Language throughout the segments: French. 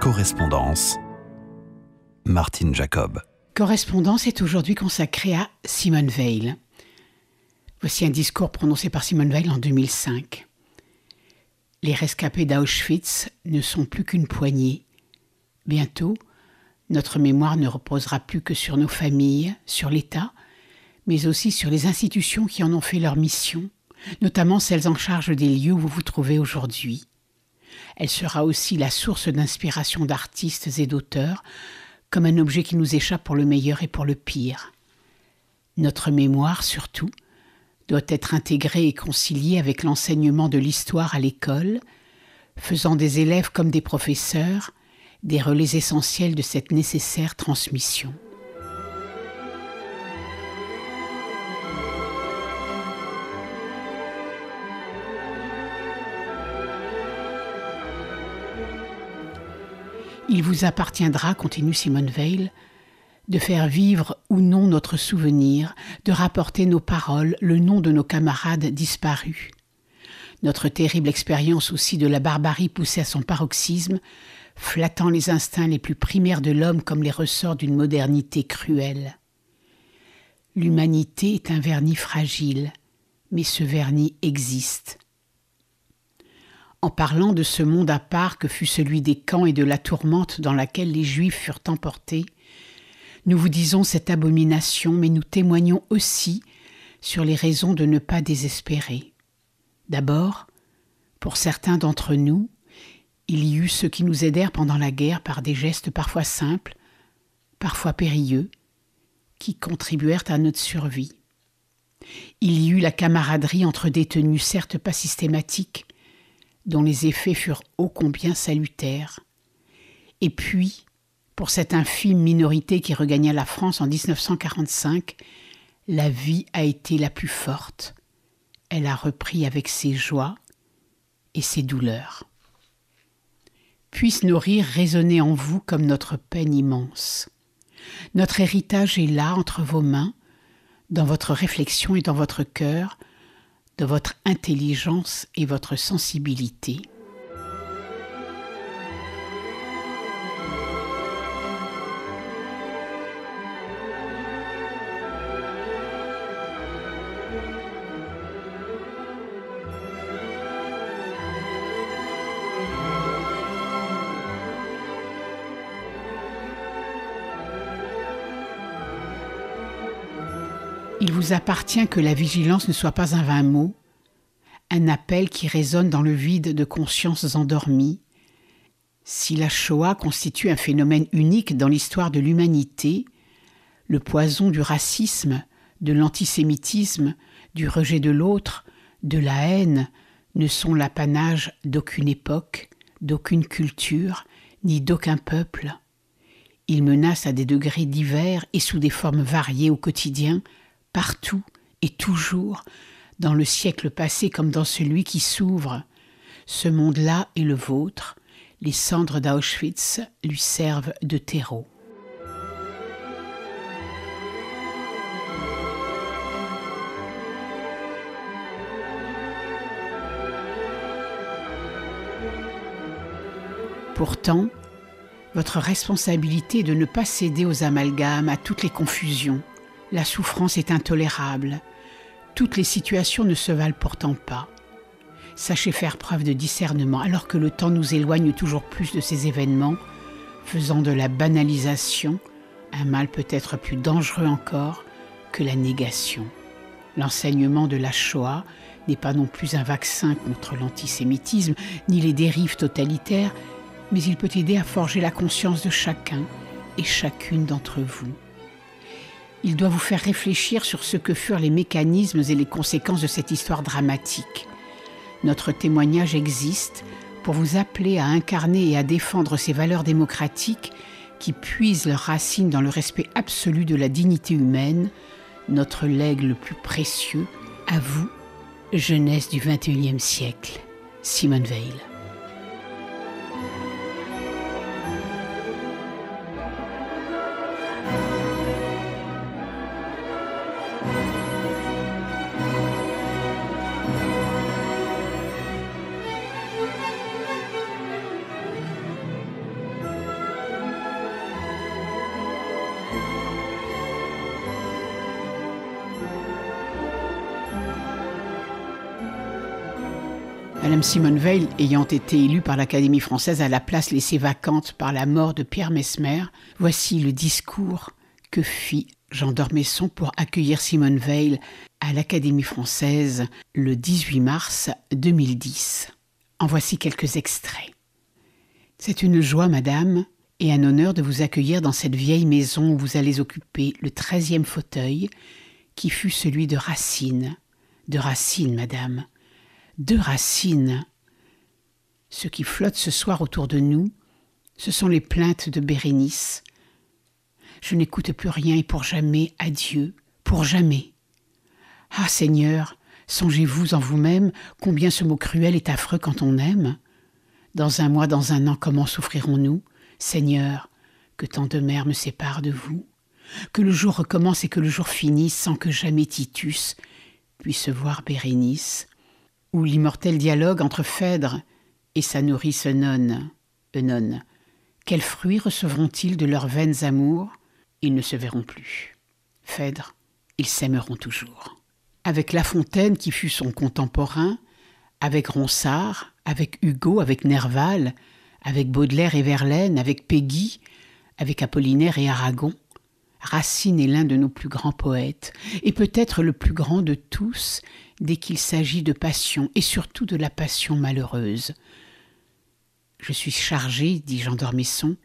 Correspondance. Martine Jacob. Correspondance est aujourd'hui consacrée à Simone Veil. Voici un discours prononcé par Simone Veil en 2005. Les rescapés d'Auschwitz ne sont plus qu'une poignée. Bientôt, notre mémoire ne reposera plus que sur nos familles, sur l'État, mais aussi sur les institutions qui en ont fait leur mission, notamment celles en charge des lieux où vous vous trouvez aujourd'hui. Elle sera aussi la source d'inspiration d'artistes et d'auteurs, comme un objet qui nous échappe pour le meilleur et pour le pire. Notre mémoire, surtout, doit être intégré et concilié avec l'enseignement de l'histoire à l'école, faisant des élèves comme des professeurs des relais essentiels de cette nécessaire transmission. Il vous appartiendra, continue Simone Veil, de faire vivre ou non notre souvenir, de rapporter nos paroles, le nom de nos camarades disparus. Notre terrible expérience aussi de la barbarie poussée à son paroxysme, flattant les instincts les plus primaires de l'homme comme les ressorts d'une modernité cruelle. L'humanité est un vernis fragile, mais ce vernis existe. En parlant de ce monde à part que fut celui des camps et de la tourmente dans laquelle les Juifs furent emportés, nous vous disons cette abomination, mais nous témoignons aussi sur les raisons de ne pas désespérer. D'abord, pour certains d'entre nous, il y eut ceux qui nous aidèrent pendant la guerre par des gestes parfois simples, parfois périlleux, qui contribuèrent à notre survie. Il y eut la camaraderie entre détenus, certes pas systématique, dont les effets furent ô combien salutaires. Et puis, pour cette infime minorité qui regagna la France en 1945, la vie a été la plus forte. Elle a repris avec ses joies et ses douleurs. Puissent nos rires résonner en vous comme notre peine immense. Notre héritage est là entre vos mains, dans votre réflexion et dans votre cœur, de votre intelligence et votre sensibilité. vous appartient que la vigilance ne soit pas un vain mot, un appel qui résonne dans le vide de consciences endormies. Si la Shoah constitue un phénomène unique dans l'histoire de l'humanité, le poison du racisme, de l'antisémitisme, du rejet de l'autre, de la haine, ne sont l'apanage d'aucune époque, d'aucune culture, ni d'aucun peuple. Ils menacent à des degrés divers et sous des formes variées au quotidien partout et toujours, dans le siècle passé comme dans celui qui s'ouvre. Ce monde-là est le vôtre. Les cendres d'Auschwitz lui servent de terreau. Pourtant, votre responsabilité est de ne pas céder aux amalgames, à toutes les confusions. La souffrance est intolérable. Toutes les situations ne se valent pourtant pas. Sachez faire preuve de discernement alors que le temps nous éloigne toujours plus de ces événements, faisant de la banalisation un mal peut-être plus dangereux encore que la négation. L'enseignement de la Shoah n'est pas non plus un vaccin contre l'antisémitisme ni les dérives totalitaires, mais il peut aider à forger la conscience de chacun et chacune d'entre vous. Il doit vous faire réfléchir sur ce que furent les mécanismes et les conséquences de cette histoire dramatique. Notre témoignage existe pour vous appeler à incarner et à défendre ces valeurs démocratiques qui puisent leurs racines dans le respect absolu de la dignité humaine, notre legs le plus précieux, à vous, jeunesse du XXIe siècle. Simone Veil. Madame Simone Veil, ayant été élue par l'Académie française à la place laissée vacante par la mort de Pierre Mesmer, voici le discours que fit Jean Dormesson pour accueillir Simone Veil à l'Académie française le 18 mars 2010. En voici quelques extraits. C'est une joie, madame, et un honneur de vous accueillir dans cette vieille maison où vous allez occuper le treizième fauteuil, qui fut celui de Racine. De Racine, madame deux racines, Ce qui flotte ce soir autour de nous, ce sont les plaintes de Bérénice. Je n'écoute plus rien et pour jamais, adieu, pour jamais. Ah Seigneur, songez-vous en vous-même combien ce mot cruel est affreux quand on aime. Dans un mois, dans un an, comment souffrirons-nous Seigneur, que tant de mers me séparent de vous, que le jour recommence et que le jour finisse sans que jamais Titus puisse voir Bérénice ou l'immortel dialogue entre Phèdre et sa nourrice Eunone, Quels fruits recevront-ils de leurs vaines amours Ils ne se verront plus. Phèdre, ils s'aimeront toujours. Avec La Fontaine, qui fut son contemporain, avec Ronsard, avec Hugo, avec Nerval, avec Baudelaire et Verlaine, avec Peggy, avec Apollinaire et Aragon, Racine est l'un de nos plus grands poètes, et peut-être le plus grand de tous dès qu'il s'agit de passion, et surtout de la passion malheureuse. Je suis chargé, dit Jean d'Ormesson,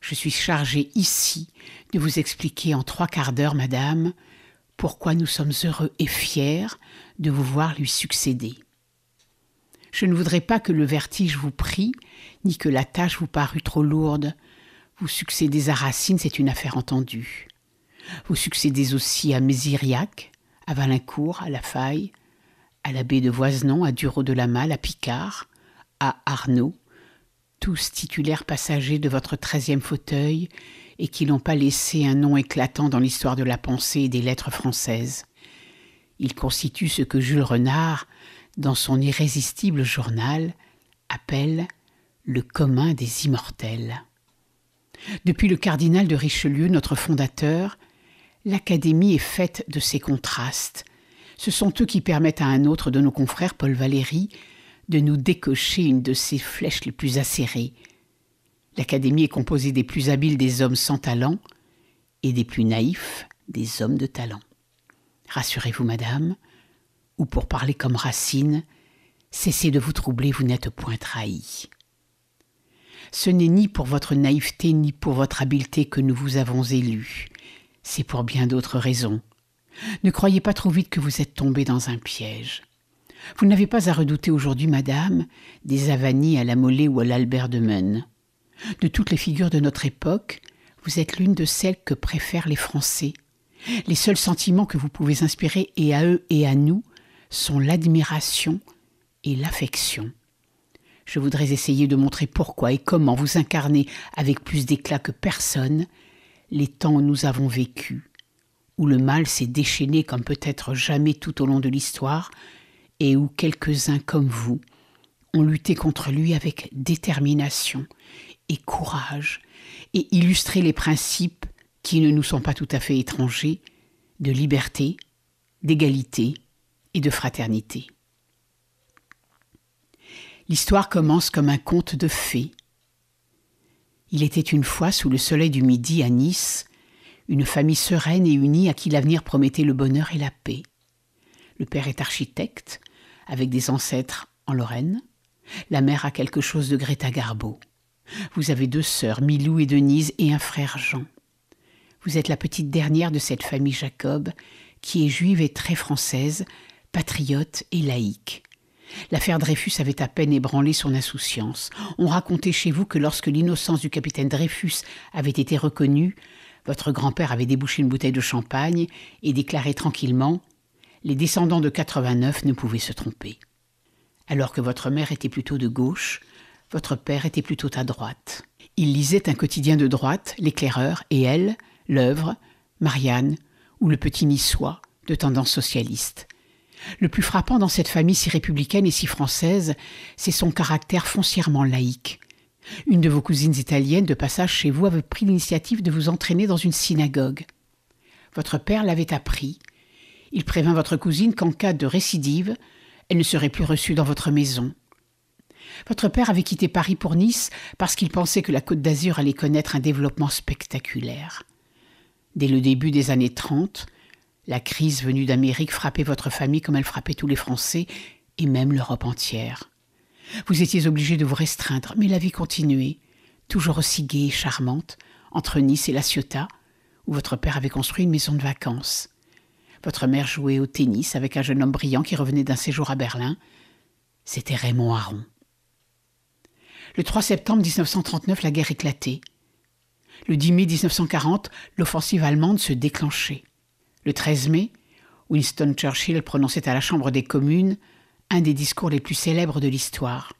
je suis chargé ici de vous expliquer en trois quarts d'heure, madame, pourquoi nous sommes heureux et fiers de vous voir lui succéder. Je ne voudrais pas que le vertige vous prît, ni que la tâche vous parût trop lourde. Vous succédez à Racine, c'est une affaire entendue. Vous succédez aussi à Méziriac, à Valincourt, à La Faille, à l'abbé de Voisenon, à Dureau de la Malle, à Picard, à Arnaud, tous titulaires passagers de votre treizième fauteuil et qui n'ont pas laissé un nom éclatant dans l'histoire de la pensée et des lettres françaises. Ils constituent ce que Jules Renard, dans son irrésistible journal, appelle le commun des immortels. Depuis le cardinal de Richelieu, notre fondateur, L'Académie est faite de ces contrastes. Ce sont eux qui permettent à un autre de nos confrères, Paul Valéry, de nous décocher une de ses flèches les plus acérées. L'Académie est composée des plus habiles des hommes sans talent et des plus naïfs des hommes de talent. Rassurez-vous, madame, ou pour parler comme Racine, cessez de vous troubler, vous n'êtes point trahi. Ce n'est ni pour votre naïveté ni pour votre habileté que nous vous avons élus c'est pour bien d'autres raisons. Ne croyez pas trop vite que vous êtes tombé dans un piège. Vous n'avez pas à redouter aujourd'hui, madame, des avanies à la Mollet ou à l'Albert de Meun. De toutes les figures de notre époque, vous êtes l'une de celles que préfèrent les Français. Les seuls sentiments que vous pouvez inspirer, et à eux et à nous, sont l'admiration et l'affection. Je voudrais essayer de montrer pourquoi et comment vous incarnez avec plus d'éclat que personne les temps où nous avons vécu, où le mal s'est déchaîné comme peut-être jamais tout au long de l'histoire, et où quelques-uns comme vous ont lutté contre lui avec détermination et courage, et illustré les principes qui ne nous sont pas tout à fait étrangers de liberté, d'égalité et de fraternité. L'histoire commence comme un conte de fées il était une fois, sous le soleil du midi à Nice, une famille sereine et unie à qui l'avenir promettait le bonheur et la paix. Le père est architecte, avec des ancêtres en Lorraine. La mère a quelque chose de Greta Garbo. Vous avez deux sœurs, Milou et Denise, et un frère Jean. Vous êtes la petite dernière de cette famille Jacob, qui est juive et très française, patriote et laïque. L'affaire Dreyfus avait à peine ébranlé son insouciance. On racontait chez vous que lorsque l'innocence du capitaine Dreyfus avait été reconnue, votre grand-père avait débouché une bouteille de champagne et déclaré tranquillement Les descendants de 89 ne pouvaient se tromper. Alors que votre mère était plutôt de gauche, votre père était plutôt à droite. Il lisait un quotidien de droite, L'éclaireur, et elle, L'œuvre, Marianne ou Le Petit Niçois, de tendance socialiste. Le plus frappant dans cette famille si républicaine et si française, c'est son caractère foncièrement laïque. Une de vos cousines italiennes de passage chez vous avait pris l'initiative de vous entraîner dans une synagogue. Votre père l'avait appris. Il prévint votre cousine qu'en cas de récidive, elle ne serait plus reçue dans votre maison. Votre père avait quitté Paris pour Nice parce qu'il pensait que la Côte d'Azur allait connaître un développement spectaculaire. Dès le début des années 30, la crise venue d'Amérique frappait votre famille comme elle frappait tous les Français et même l'Europe entière. Vous étiez obligé de vous restreindre, mais la vie continuait, toujours aussi gaie et charmante, entre Nice et La Ciotat, où votre père avait construit une maison de vacances. Votre mère jouait au tennis avec un jeune homme brillant qui revenait d'un séjour à Berlin. C'était Raymond Aron. Le 3 septembre 1939, la guerre éclatait. Le 10 mai 1940, l'offensive allemande se déclenchait. Le 13 mai, Winston Churchill prononçait à la Chambre des communes un des discours les plus célèbres de l'histoire.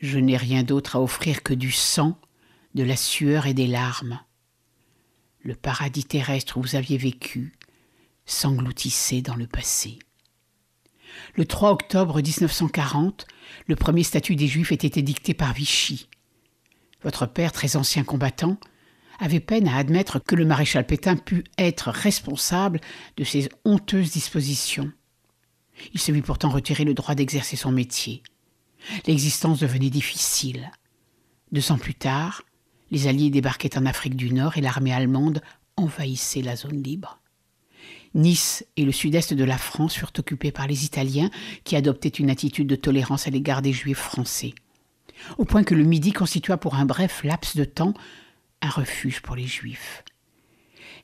Je n'ai rien d'autre à offrir que du sang, de la sueur et des larmes. Le paradis terrestre où vous aviez vécu s'engloutissait dans le passé. Le 3 octobre 1940, le premier statut des Juifs était édicté par Vichy. Votre père, très ancien combattant, avait peine à admettre que le maréchal Pétain pût être responsable de ces honteuses dispositions. Il se vit pourtant retirer le droit d'exercer son métier. L'existence devenait difficile. Deux ans plus tard, les Alliés débarquaient en Afrique du Nord et l'armée allemande envahissait la zone libre. Nice et le sud-est de la France furent occupés par les Italiens qui adoptaient une attitude de tolérance à l'égard des Juifs français. Au point que le Midi constitua pour un bref laps de temps un refuge pour les Juifs.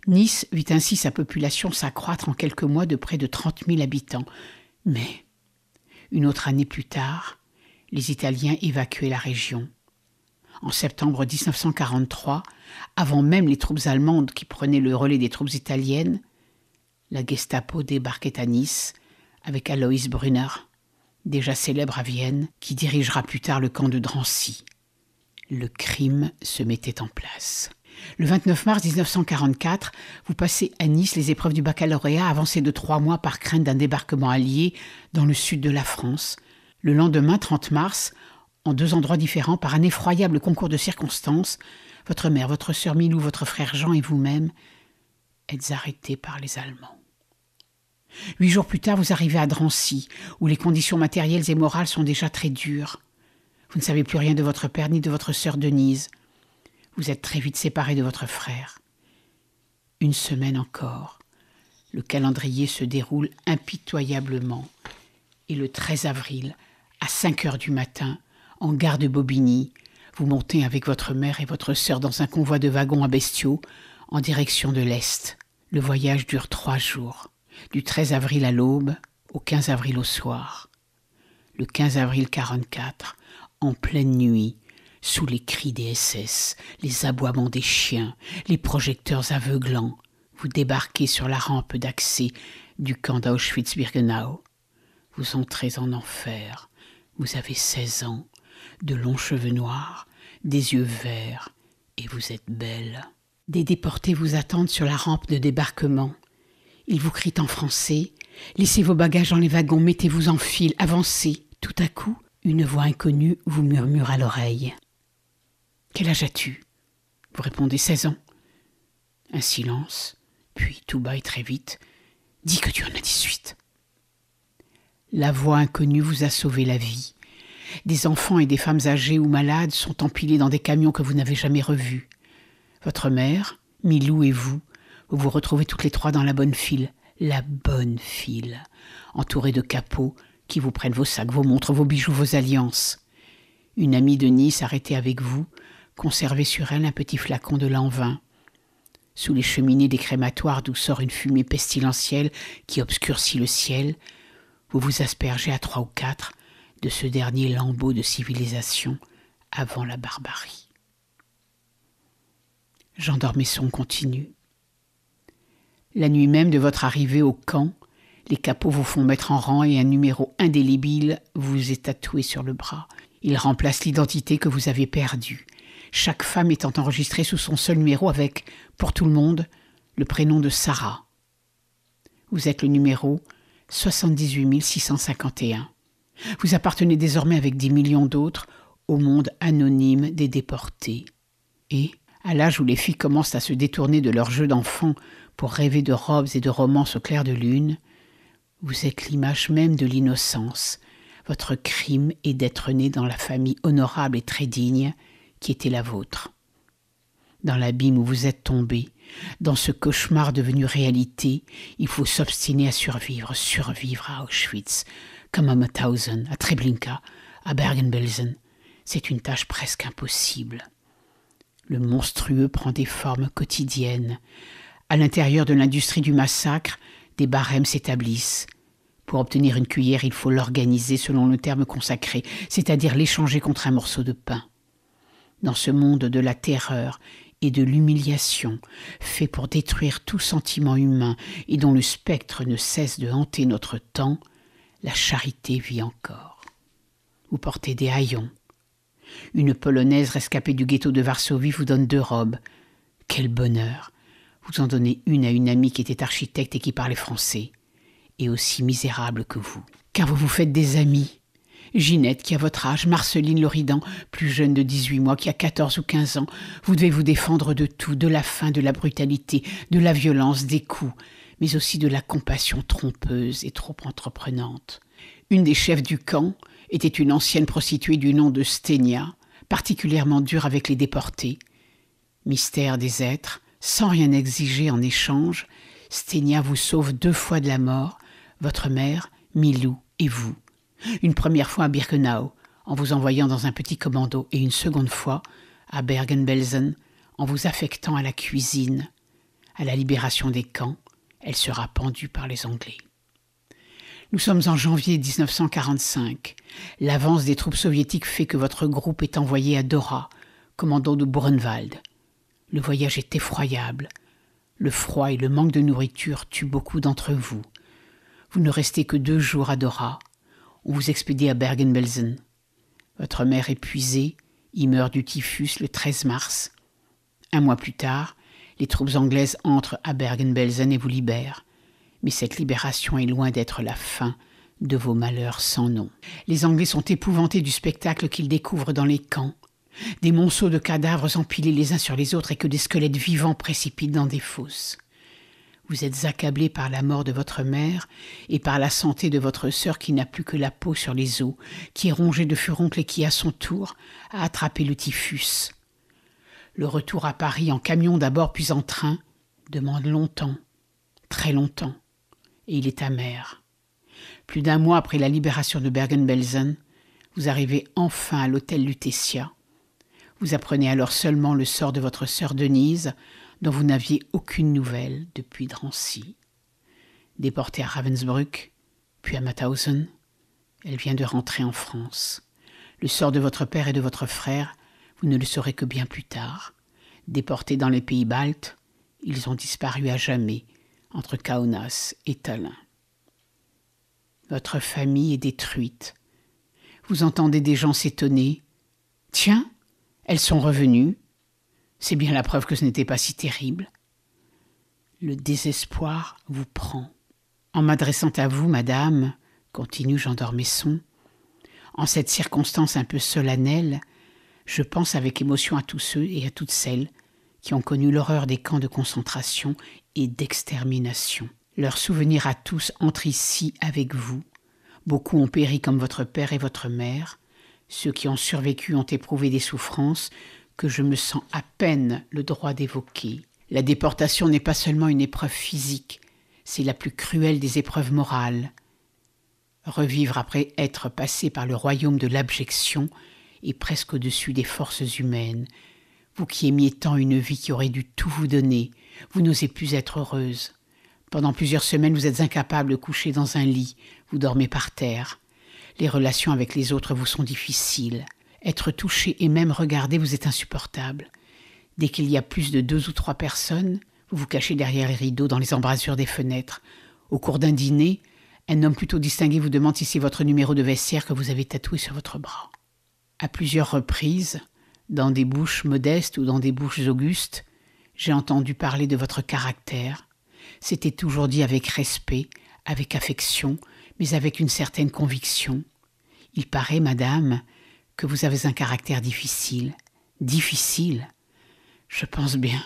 Nice vit ainsi sa population s'accroître en quelques mois de près de 30 000 habitants. Mais, une autre année plus tard, les Italiens évacuaient la région. En septembre 1943, avant même les troupes allemandes qui prenaient le relais des troupes italiennes, la Gestapo débarquait à Nice avec Alois Brunner, déjà célèbre à Vienne, qui dirigera plus tard le camp de Drancy le crime se mettait en place. Le 29 mars 1944, vous passez à Nice les épreuves du baccalauréat avancées de trois mois par crainte d'un débarquement allié dans le sud de la France. Le lendemain, 30 mars, en deux endroits différents, par un effroyable concours de circonstances, votre mère, votre sœur Milou, votre frère Jean et vous-même êtes arrêtés par les Allemands. Huit jours plus tard, vous arrivez à Drancy, où les conditions matérielles et morales sont déjà très dures. Vous ne savez plus rien de votre père ni de votre sœur Denise. Vous êtes très vite séparé de votre frère. Une semaine encore. Le calendrier se déroule impitoyablement. Et le 13 avril, à 5 heures du matin, en gare de Bobigny, vous montez avec votre mère et votre sœur dans un convoi de wagons à bestiaux en direction de l'Est. Le voyage dure trois jours, du 13 avril à l'aube au 15 avril au soir. Le 15 avril 44, en pleine nuit, sous les cris des SS, les aboiements des chiens, les projecteurs aveuglants, vous débarquez sur la rampe d'accès du camp d'Auschwitz-Birkenau. Vous entrez en enfer. Vous avez 16 ans, de longs cheveux noirs, des yeux verts, et vous êtes belle. Des déportés vous attendent sur la rampe de débarquement. Ils vous crient en français Laissez vos bagages dans les wagons, mettez-vous en file, avancez. Tout à coup, une voix inconnue vous murmure à l'oreille. Quel âge as-tu Vous répondez 16 ans. Un silence, puis tout bas et très vite Dis que tu en as 18. La voix inconnue vous a sauvé la vie. Des enfants et des femmes âgées ou malades sont empilés dans des camions que vous n'avez jamais revus. Votre mère, Milou et vous, vous vous retrouvez toutes les trois dans la bonne file, la bonne file, entourée de capots, qui vous prennent vos sacs, vos montres, vos bijoux, vos alliances. Une amie de Nice arrêtée avec vous conservait sur elle un petit flacon de l'anvin. Sous les cheminées des crématoires d'où sort une fumée pestilentielle qui obscurcit le ciel, vous vous aspergez à trois ou quatre de ce dernier lambeau de civilisation avant la barbarie. J'endormais son continue. La nuit même de votre arrivée au camp, les capots vous font mettre en rang et un numéro indélébile vous est tatoué sur le bras. Il remplace l'identité que vous avez perdue, chaque femme étant enregistrée sous son seul numéro avec, pour tout le monde, le prénom de Sarah. Vous êtes le numéro 78 651. Vous appartenez désormais avec des millions d'autres au monde anonyme des déportés. Et, à l'âge où les filles commencent à se détourner de leurs jeux d'enfants pour rêver de robes et de romances au clair de lune, vous êtes l'image même de l'innocence. Votre crime est d'être né dans la famille honorable et très digne qui était la vôtre. Dans l'abîme où vous êtes tombé, dans ce cauchemar devenu réalité, il faut s'obstiner à survivre, survivre à Auschwitz, comme à Mauthausen, à Treblinka, à Bergen-Belsen. C'est une tâche presque impossible. Le monstrueux prend des formes quotidiennes. À l'intérieur de l'industrie du massacre, les barèmes s'établissent. Pour obtenir une cuillère, il faut l'organiser selon le terme consacré, c'est-à-dire l'échanger contre un morceau de pain. Dans ce monde de la terreur et de l'humiliation, fait pour détruire tout sentiment humain et dont le spectre ne cesse de hanter notre temps, la charité vit encore. Vous portez des haillons. Une Polonaise rescapée du ghetto de Varsovie vous donne deux robes. Quel bonheur vous en donnez une à une amie qui était architecte et qui parlait français, et aussi misérable que vous. Car vous vous faites des amis. Ginette, qui a votre âge, Marceline Loridan, plus jeune de 18 mois, qui a 14 ou 15 ans, vous devez vous défendre de tout, de la faim, de la brutalité, de la violence, des coups, mais aussi de la compassion trompeuse et trop entreprenante. Une des chefs du camp était une ancienne prostituée du nom de Stenia, particulièrement dure avec les déportés. Mystère des êtres, sans rien exiger en échange, Stenia vous sauve deux fois de la mort, votre mère, Milou et vous. Une première fois à Birkenau, en vous envoyant dans un petit commando, et une seconde fois à Bergen-Belsen, en vous affectant à la cuisine. À la libération des camps, elle sera pendue par les Anglais. Nous sommes en janvier 1945. L'avance des troupes soviétiques fait que votre groupe est envoyé à Dora, commandant de Brunwald. Le voyage est effroyable. Le froid et le manque de nourriture tuent beaucoup d'entre vous. Vous ne restez que deux jours à Dora. On vous expédie à Bergen-Belsen. Votre mère épuisée y meurt du typhus le 13 mars. Un mois plus tard, les troupes anglaises entrent à Bergen-Belsen et vous libèrent. Mais cette libération est loin d'être la fin de vos malheurs sans nom. Les Anglais sont épouvantés du spectacle qu'ils découvrent dans les camps des monceaux de cadavres empilés les uns sur les autres et que des squelettes vivants précipitent dans des fosses. Vous êtes accablé par la mort de votre mère et par la santé de votre sœur qui n'a plus que la peau sur les os, qui est rongée de furoncles et qui, à son tour, a attrapé le typhus. Le retour à Paris en camion d'abord puis en train demande longtemps, très longtemps, et il est amer. Plus d'un mois après la libération de Bergen-Belsen, vous arrivez enfin à l'hôtel Lutetia vous apprenez alors seulement le sort de votre sœur Denise, dont vous n'aviez aucune nouvelle depuis Drancy. Déportée à Ravensbrück, puis à Mathausen, elle vient de rentrer en France. Le sort de votre père et de votre frère, vous ne le saurez que bien plus tard. Déportés dans les pays baltes, ils ont disparu à jamais entre Kaunas et Tallinn. Votre famille est détruite. Vous entendez des gens s'étonner. Tiens, elles sont revenues. C'est bien la preuve que ce n'était pas si terrible. Le désespoir vous prend. En m'adressant à vous, madame, continue Jean d'Ormesson, en cette circonstance un peu solennelle, je pense avec émotion à tous ceux et à toutes celles qui ont connu l'horreur des camps de concentration et d'extermination. Leur souvenir à tous entre ici avec vous. Beaucoup ont péri comme votre père et votre mère, ceux qui ont survécu ont éprouvé des souffrances que je me sens à peine le droit d'évoquer. La déportation n'est pas seulement une épreuve physique, c'est la plus cruelle des épreuves morales. Revivre après être passé par le royaume de l'abjection est presque au-dessus des forces humaines. Vous qui aimiez tant une vie qui aurait dû tout vous donner, vous n'osez plus être heureuse. Pendant plusieurs semaines, vous êtes incapable de coucher dans un lit, vous dormez par terre. Les relations avec les autres vous sont difficiles. Être touché et même regardé vous est insupportable. Dès qu'il y a plus de deux ou trois personnes, vous vous cachez derrière les rideaux dans les embrasures des fenêtres. Au cours d'un dîner, un homme plutôt distingué vous demande si c'est votre numéro de vestiaire que vous avez tatoué sur votre bras. À plusieurs reprises, dans des bouches modestes ou dans des bouches augustes, j'ai entendu parler de votre caractère. C'était toujours dit avec respect, avec affection, mais avec une certaine conviction. Il paraît, madame, que vous avez un caractère difficile. Difficile Je pense bien.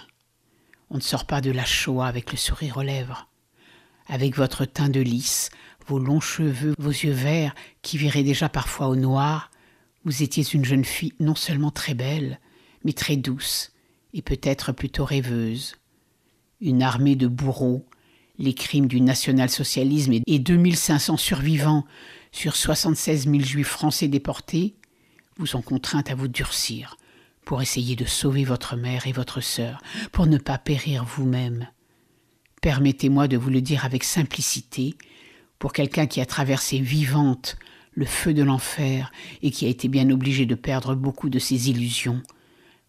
On ne sort pas de la Shoah avec le sourire aux lèvres. Avec votre teint de lys, vos longs cheveux, vos yeux verts, qui viraient déjà parfois au noir, vous étiez une jeune fille non seulement très belle, mais très douce, et peut-être plutôt rêveuse. Une armée de bourreaux les crimes du national-socialisme et 2500 survivants sur 76 000 juifs français déportés vous sont contraints à vous durcir pour essayer de sauver votre mère et votre sœur, pour ne pas périr vous-même. Permettez-moi de vous le dire avec simplicité, pour quelqu'un qui a traversé vivante le feu de l'enfer et qui a été bien obligé de perdre beaucoup de ses illusions,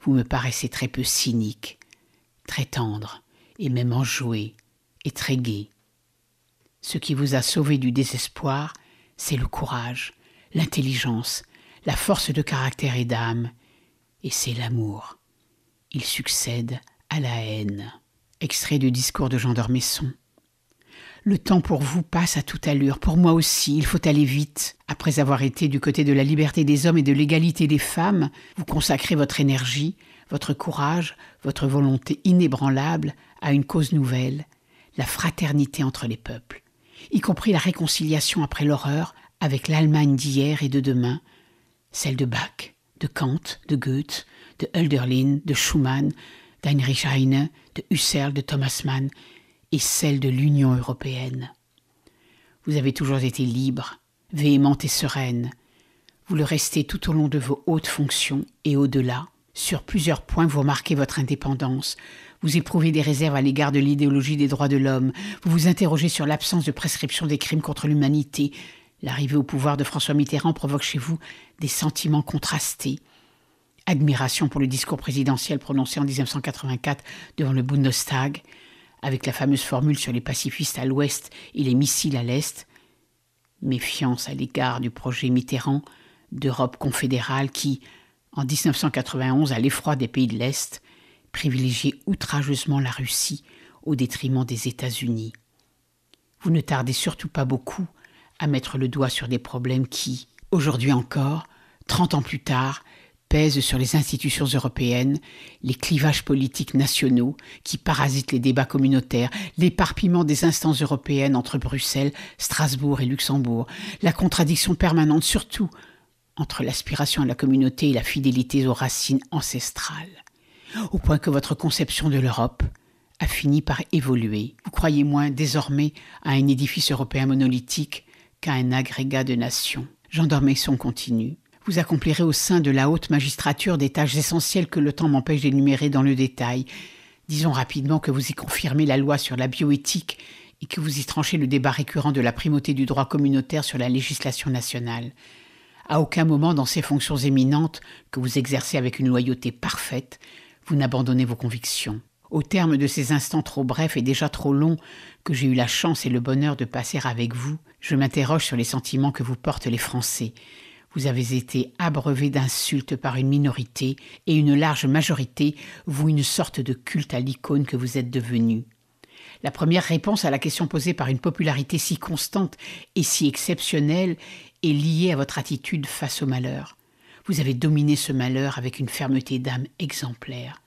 vous me paraissez très peu cynique, très tendre et même enjoué très Ce qui vous a sauvé du désespoir, c'est le courage, l'intelligence, la force de caractère et d'âme, et c'est l'amour. Il succède à la haine. Extrait du discours de Jean d'Ormesson. Le temps pour vous passe à toute allure, pour moi aussi, il faut aller vite. Après avoir été du côté de la liberté des hommes et de l'égalité des femmes, vous consacrez votre énergie, votre courage, votre volonté inébranlable à une cause nouvelle, la fraternité entre les peuples, y compris la réconciliation après l'horreur avec l'Allemagne d'hier et de demain, celle de Bach, de Kant, de Goethe, de Hölderlin, de Schumann, d'Heinrich Heine, de Husserl, de Thomas Mann, et celle de l'Union européenne. Vous avez toujours été libre, véhémente et sereine. Vous le restez tout au long de vos hautes fonctions et au-delà. Sur plusieurs points, vous marquez votre indépendance, vous éprouvez des réserves à l'égard de l'idéologie des droits de l'homme. Vous vous interrogez sur l'absence de prescription des crimes contre l'humanité. L'arrivée au pouvoir de François Mitterrand provoque chez vous des sentiments contrastés. Admiration pour le discours présidentiel prononcé en 1984 devant le Bundestag, avec la fameuse formule sur les pacifistes à l'ouest et les missiles à l'est. Méfiance à l'égard du projet Mitterrand d'Europe confédérale qui, en 1991, à l'effroi des pays de l'Est, privilégier outrageusement la Russie au détriment des États-Unis. Vous ne tardez surtout pas beaucoup à mettre le doigt sur des problèmes qui, aujourd'hui encore, 30 ans plus tard, pèsent sur les institutions européennes, les clivages politiques nationaux qui parasitent les débats communautaires, l'éparpillement des instances européennes entre Bruxelles, Strasbourg et Luxembourg, la contradiction permanente surtout entre l'aspiration à la communauté et la fidélité aux racines ancestrales au point que votre conception de l'Europe a fini par évoluer. Vous croyez moins désormais à un édifice européen monolithique qu'à un agrégat de nations. J'endormais son continu. Vous accomplirez au sein de la haute magistrature des tâches essentielles que le temps m'empêche d'énumérer dans le détail. Disons rapidement que vous y confirmez la loi sur la bioéthique et que vous y tranchez le débat récurrent de la primauté du droit communautaire sur la législation nationale. À aucun moment dans ces fonctions éminentes que vous exercez avec une loyauté parfaite, vous n'abandonnez vos convictions. Au terme de ces instants trop brefs et déjà trop longs que j'ai eu la chance et le bonheur de passer avec vous, je m'interroge sur les sentiments que vous portent les Français. Vous avez été abreuvé d'insultes par une minorité et une large majorité vous une sorte de culte à l'icône que vous êtes devenu. La première réponse à la question posée par une popularité si constante et si exceptionnelle est liée à votre attitude face au malheur. Vous avez dominé ce malheur avec une fermeté d'âme exemplaire.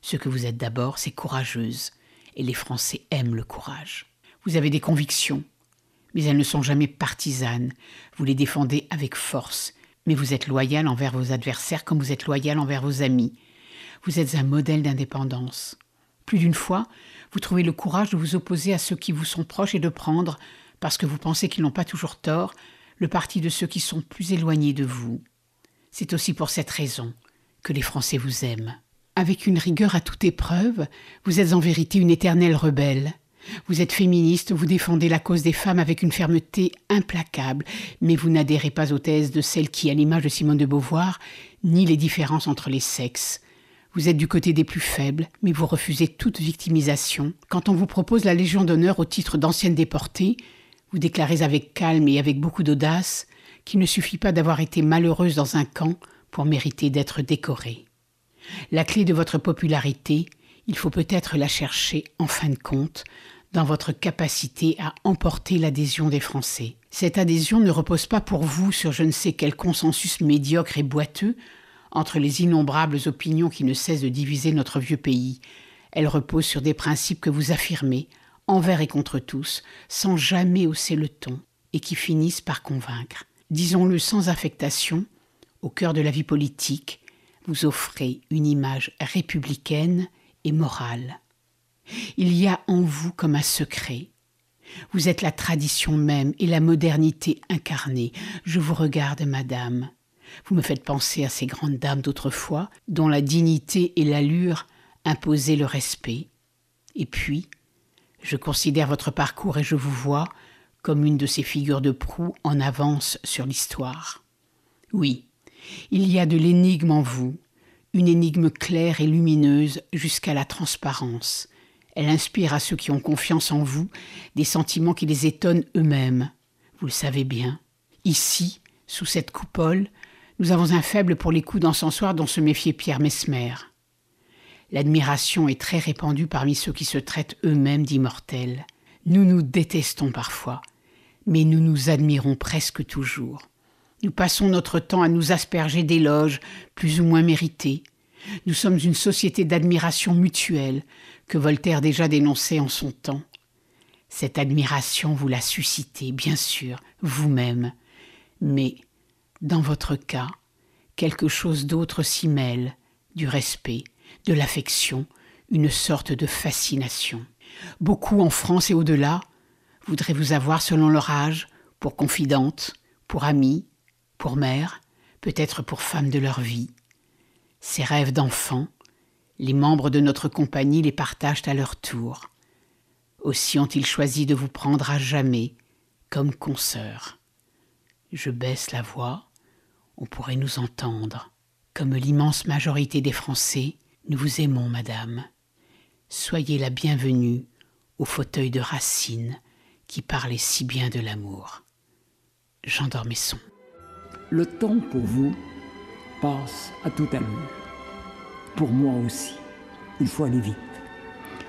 Ce que vous êtes d'abord, c'est courageuse, et les Français aiment le courage. Vous avez des convictions, mais elles ne sont jamais partisanes. Vous les défendez avec force, mais vous êtes loyal envers vos adversaires comme vous êtes loyal envers vos amis. Vous êtes un modèle d'indépendance. Plus d'une fois, vous trouvez le courage de vous opposer à ceux qui vous sont proches et de prendre, parce que vous pensez qu'ils n'ont pas toujours tort, le parti de ceux qui sont plus éloignés de vous. C'est aussi pour cette raison que les Français vous aiment. Avec une rigueur à toute épreuve, vous êtes en vérité une éternelle rebelle. Vous êtes féministe, vous défendez la cause des femmes avec une fermeté implacable, mais vous n'adhérez pas aux thèses de celles qui, à l'image de Simone de Beauvoir, ni les différences entre les sexes. Vous êtes du côté des plus faibles, mais vous refusez toute victimisation. Quand on vous propose la Légion d'honneur au titre d'ancienne déportée, vous déclarez avec calme et avec beaucoup d'audace qu'il ne suffit pas d'avoir été malheureuse dans un camp pour mériter d'être décorée. La clé de votre popularité, il faut peut-être la chercher en fin de compte dans votre capacité à emporter l'adhésion des Français. Cette adhésion ne repose pas pour vous sur je ne sais quel consensus médiocre et boiteux entre les innombrables opinions qui ne cessent de diviser notre vieux pays. Elle repose sur des principes que vous affirmez, envers et contre tous, sans jamais hausser le ton, et qui finissent par convaincre disons-le sans affectation, au cœur de la vie politique, vous offrez une image républicaine et morale. Il y a en vous comme un secret. Vous êtes la tradition même et la modernité incarnée. Je vous regarde, madame. Vous me faites penser à ces grandes dames d'autrefois, dont la dignité et l'allure imposaient le respect. Et puis, je considère votre parcours et je vous vois, comme une de ces figures de proue en avance sur l'histoire. Oui, il y a de l'énigme en vous, une énigme claire et lumineuse jusqu'à la transparence. Elle inspire à ceux qui ont confiance en vous des sentiments qui les étonnent eux-mêmes. Vous le savez bien. Ici, sous cette coupole, nous avons un faible pour les coups d'encensoir dont se méfiait Pierre Mesmer. L'admiration est très répandue parmi ceux qui se traitent eux-mêmes d'immortels. Nous nous détestons parfois, mais nous nous admirons presque toujours. Nous passons notre temps à nous asperger d'éloges plus ou moins mérités. Nous sommes une société d'admiration mutuelle que Voltaire déjà dénonçait en son temps. Cette admiration, vous la suscitez, bien sûr, vous-même. Mais, dans votre cas, quelque chose d'autre s'y mêle, du respect, de l'affection, une sorte de fascination. Beaucoup en France et au-delà voudraient vous avoir selon leur âge, pour confidente, pour amie, pour mère, peut-être pour femme de leur vie. Ces rêves d'enfants, les membres de notre compagnie les partagent à leur tour. Aussi ont-ils choisi de vous prendre à jamais comme consoeurs. Je baisse la voix, on pourrait nous entendre. Comme l'immense majorité des Français, nous vous aimons, madame. Soyez la bienvenue au fauteuil de Racine, qui parlait si bien de l'amour. j'endormais son Le temps pour vous passe à tout allure. Pour moi aussi. Il faut aller vite.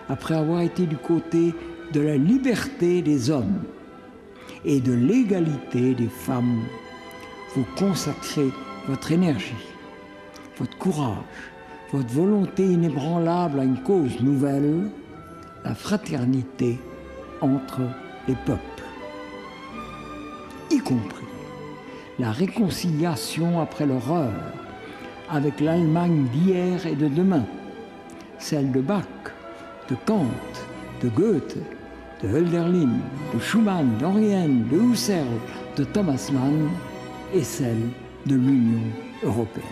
Après avoir été du côté de la liberté des hommes et de l'égalité des femmes, vous consacrez votre énergie, votre courage, votre volonté inébranlable à une cause nouvelle, la fraternité entre les peuples, y compris la réconciliation après l'horreur avec l'Allemagne d'hier et de demain, celle de Bach, de Kant, de Goethe, de Hölderlin, de Schumann, d'Henrienne, de Husserl, de Thomas Mann, et celle de l'Union européenne.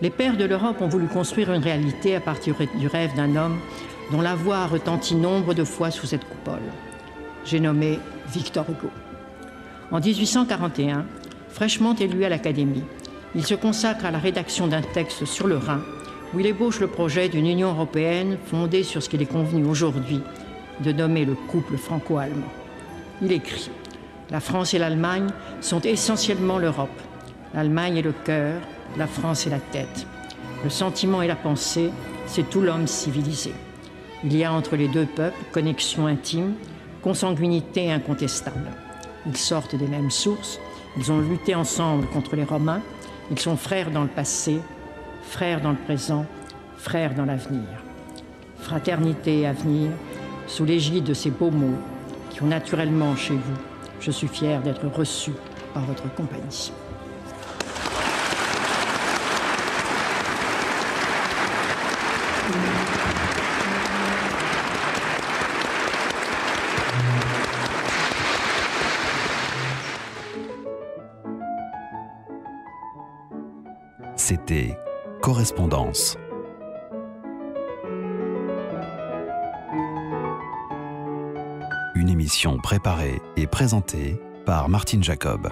Les pères de l'Europe ont voulu construire une réalité à partir du rêve d'un homme dont la voix a retenti nombre de fois sous cette coupole. J'ai nommé Victor Hugo. En 1841, fraîchement élu à l'Académie, il se consacre à la rédaction d'un texte sur le Rhin où il ébauche le projet d'une Union européenne fondée sur ce qu'il est convenu aujourd'hui de nommer le couple franco-allemand. Il écrit La France et l'Allemagne sont essentiellement l'Europe. L'Allemagne est le cœur, la France est la tête. Le sentiment et la pensée, c'est tout l'homme civilisé. Il y a entre les deux peuples connexion intime, consanguinité incontestable. Ils sortent des mêmes sources, ils ont lutté ensemble contre les Romains, ils sont frères dans le passé, frères dans le présent, frères dans l'avenir. Fraternité et avenir, sous l'égide de ces beaux mots qui ont naturellement chez vous, je suis fier d'être reçu par votre compagnie. Une émission préparée et présentée par Martine Jacob.